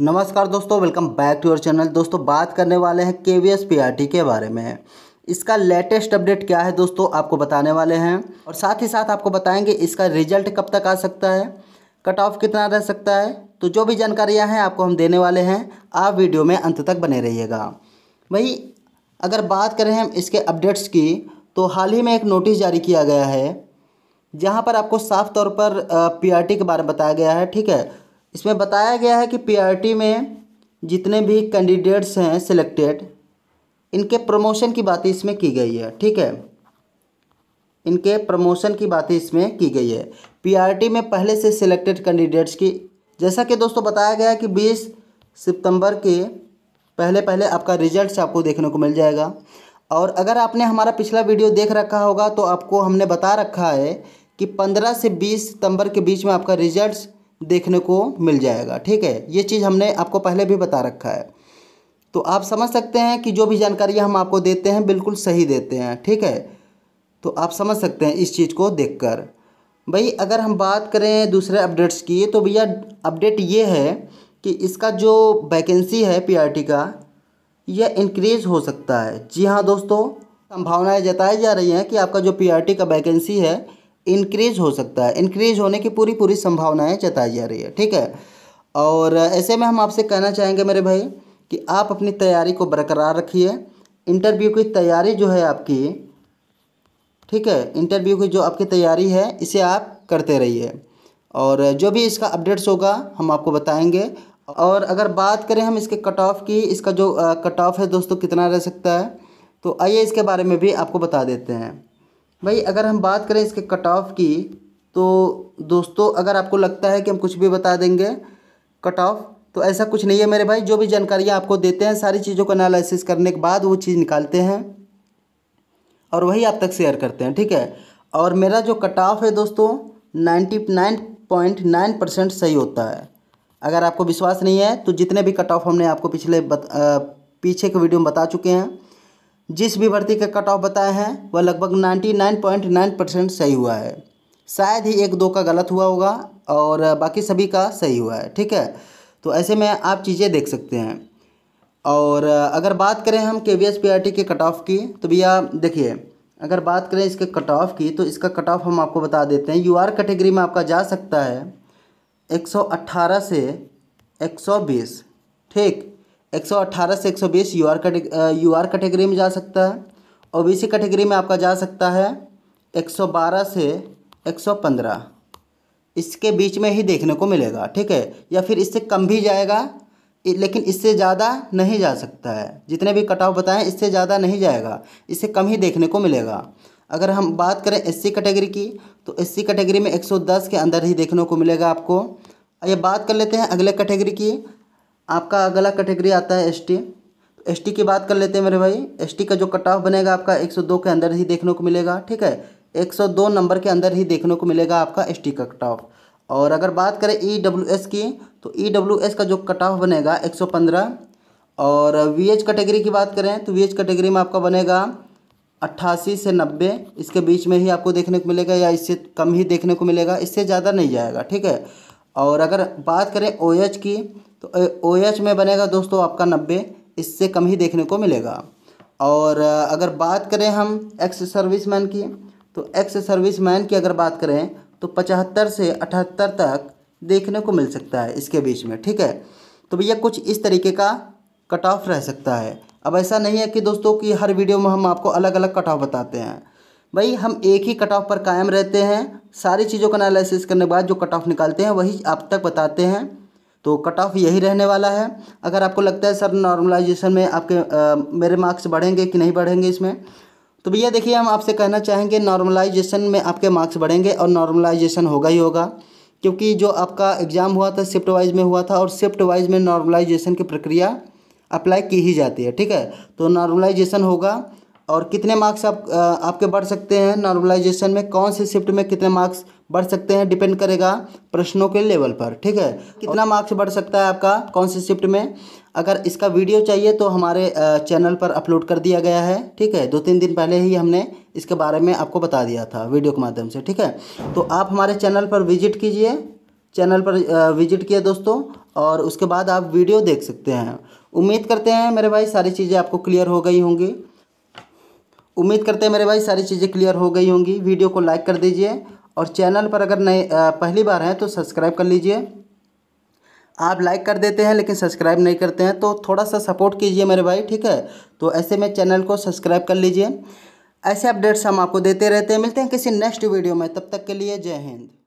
नमस्कार दोस्तों welcome back to your channel दोस्तों बात करने वाले हैं K V S P R T के बारे में इसका लेटेस्ट अपडेट क्या है दोस्तों आपको बताने वाले हैं और साथ ही साथ आपको बताएंगे इसका रिजल्ट कब तक आ सकता है कट ऑफ कितना रह सकता है तो जो भी जानकारियां हैं आपको हम देने वाले हैं आप वीडियो में अंत तक बने रहिएगा वही अगर बात करें हम इसके अपडेट्स की तो हाल ही में एक नोटिस जारी किया गया है जहाँ पर आपको साफ तौर पर पी के बारे में बताया गया है ठीक है इसमें बताया गया है कि पीआरटी में जितने भी कैंडिडेट्स हैं सिलेक्टेड इनके प्रमोशन की बातें इसमें की गई है ठीक है इनके प्रमोशन की बातें इसमें की गई है पीआरटी में पहले से सिलेक्टेड कैंडिडेट्स की जैसा कि दोस्तों बताया गया है कि 20 सितंबर के पहले पहले आपका रिजल्ट आपको देखने को मिल जाएगा और अगर आपने हमारा पिछला वीडियो देख रखा होगा तो आपको हमने बता रखा है कि 15 से 20 सितंबर के बीच में आपका रिजल्ट्स देखने को मिल जाएगा ठीक है ये चीज़ हमने आपको पहले भी बता रखा है तो आप समझ सकते हैं कि जो भी जानकारी हम आपको देते हैं बिल्कुल सही देते हैं ठीक है तो आप समझ सकते हैं इस चीज़ को देखकर भाई अगर हम बात करें दूसरे अपडेट्स की तो भैया अपडेट ये है कि इसका जो वैकेंसी है पीआरटी का यह इंक्रीज हो सकता है जी हाँ दोस्तों संभावनाएं जताई जा रही हैं कि आपका जो पीआरटी का वैकेंसी है इंक्रीज हो सकता है इंक्रीज होने की पूरी पूरी संभावनाएं जताई जा रही है ठीक है और ऐसे में हम आपसे कहना चाहेंगे मेरे भाई कि आप अपनी तैयारी को बरकरार रखिए इंटरव्यू की तैयारी जो है आपकी ठीक है इंटरव्यू की जो आपकी तैयारी है इसे आप करते रहिए और जो भी इसका अपडेट्स होगा हम आपको बताएंगे और अगर बात करें हम इसके कट ऑफ की इसका जो कट ऑफ है दोस्तों कितना रह सकता है तो आइए इसके बारे में भी आपको बता देते हैं भाई अगर हम बात करें इसके कट ऑफ की तो दोस्तों अगर आपको लगता है कि हम कुछ भी बता देंगे कट ऑफ तो ऐसा कुछ नहीं है मेरे भाई जो भी जानकारियाँ आपको देते हैं सारी चीज़ों को एनालिसिस करने के बाद वो चीज़ निकालते हैं और वही आप तक शेयर करते हैं ठीक है और मेरा जो कट ऑफ है दोस्तों ninety nine point nine percent सही होता है अगर आपको विश्वास नहीं है तो जितने भी कट ऑफ हमने आपको पिछले बत, आ, पीछे के वीडियो में बता चुके हैं जिस भी भर्ती का कट ऑफ बताया है वह लगभग 99.9 परसेंट सही हुआ है शायद ही एक दो का गलत हुआ होगा और बाकी सभी का सही हुआ है ठीक है तो ऐसे में आप चीज़ें देख सकते हैं और अगर बात करें हम K V S P R T के कट ऑफ की तो भैया देखिए अगर बात करें इसके कट ऑफ की तो इसका कट ऑफ हम आपको बता देते हैं यू आर कैटेगरी में आपका जा सकता है 118 से 120 ठीक 118 से 120 U R U R category में जा सकता है और बी सी कैटेगरी में आपका जा सकता है 112 से 115 इसके बीच में ही देखने को मिलेगा ठीक है या फिर इससे कम भी जाएगा लेकिन इससे ज़्यादा नहीं जा सकता है जितने भी कट ऑफ बताएँ इससे ज़्यादा नहीं जाएगा इससे कम ही देखने को मिलेगा अगर हम बात करें सी कैटेगरी की तो सी कैटेगरी में दस के अंदर ही देखने को मिलेगा आपको ये बात कर लेते हैं अगले कैटेगरी की आपका अगला कैटेगरी आता है एस टी एस टी की बात कर लेते हैं मेरे भाई एस टी का जो कट ऑफ बनेगा आपका 102 के अंदर ही देखने को मिलेगा ठीक है 102 नंबर के अंदर ही देखने को मिलेगा आपका एस टी का कट ऑफ और अगर बात करें ई डब्ल्यू एस की तो ई डब्ल्यू एस का जो कट ऑफ बनेगा 115 और वी एच कैटेगरी की बात करें तो वी एच कैटेगरी में आपका बनेगा अट्ठासी से नब्बे इसके बीच में ही आपको देखने को मिलेगा या इससे कम ही देखने को मिलेगा इससे ज़्यादा नहीं जाएगा ठीक है और अगर बात करें ओ एच की तो ओ एच में बनेगा दोस्तों आपका नब्बे इससे कम ही देखने को मिलेगा और अगर बात करें हम एक्स सर्विस मैन की तो एक्स सर्विस मैन की अगर बात करें तो पचहत्तर से अठहत्तर तक देखने को मिल सकता है इसके बीच में ठीक है तो भैया कुछ इस तरीके का कट ऑफ रह सकता है अब ऐसा नहीं है कि दोस्तों कि हर वीडियो में हम आपको अलग अलग कट ऑफ बताते हैं भाई हम एक ही कट ऑफ पर कायम रहते हैं सारी चीज़ों का एनालिसिस करने के बाद जो कट ऑफ निकालते हैं वही आप तक बताते हैं तो कट ऑफ यही रहने वाला है अगर आपको लगता है सर नॉर्मलाइजेशन में आपके आ, मेरे मार्क्स बढ़ेंगे कि नहीं बढ़ेंगे इसमें तो भैया देखिए हम आपसे कहना चाहेंगे नॉर्मलाइजेशन में आपके मार्क्स बढ़ेंगे और नॉर्मलाइजेशन होगा ही होगा क्योंकि जो आपका एग्ज़ाम हुआ था शिफ्ट वाइज में हुआ था और शिफ्ट वाइज में नॉर्मलाइजेशन की प्रक्रिया अप्लाई की ही जाती है ठीक है तो नॉर्मलाइजेशन होगा और कितने मार्क्स आप आपके बढ़ सकते हैं नॉर्मलाइजेशन में कौन से शिफ्ट में कितने मार्क्स बढ़ सकते हैं डिपेंड करेगा प्रश्नों के लेवल पर ठीक है कितना मार्क्स बढ़ सकता है आपका कौन से शिफ्ट में अगर इसका वीडियो चाहिए तो हमारे चैनल पर अपलोड कर दिया गया है ठीक है दो तीन दिन पहले ही हमने इसके बारे में आपको बता दिया था वीडियो के माध्यम से ठीक है तो आप हमारे चैनल पर विजिट कीजिए चैनल पर विजिट किया दोस्तों और उसके बाद आप वीडियो देख सकते हैं उम्मीद करते हैं मेरे भाई सारी चीज़ें आपको क्लियर हो गई होंगी उम्मीद करते हैं मेरे भाई सारी चीज़ें क्लियर हो गई होंगी वीडियो को लाइक कर दीजिए और चैनल पर अगर नए पहली बार हैं तो सब्सक्राइब कर लीजिए आप लाइक कर देते हैं लेकिन सब्सक्राइब नहीं करते हैं तो थोड़ा सा सपोर्ट कीजिए मेरे भाई ठीक है तो ऐसे में चैनल को सब्सक्राइब कर लीजिए ऐसे अपडेट्स हम आपको देते रहते हैं मिलते हैं किसी नेक्स्ट वीडियो में तब तक के लिए जय हिंद